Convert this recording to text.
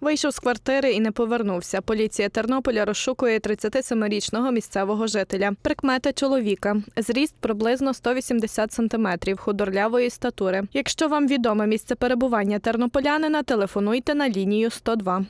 Вийшов з квартири і не повернувся. Поліція Тернополя розшукує 37-річного місцевого жителя. Прикмета чоловіка. Зріст приблизно 180 сантиметрів, худорлявої статури. Якщо вам відоме місце перебування тернополянина, телефонуйте на лінію 102.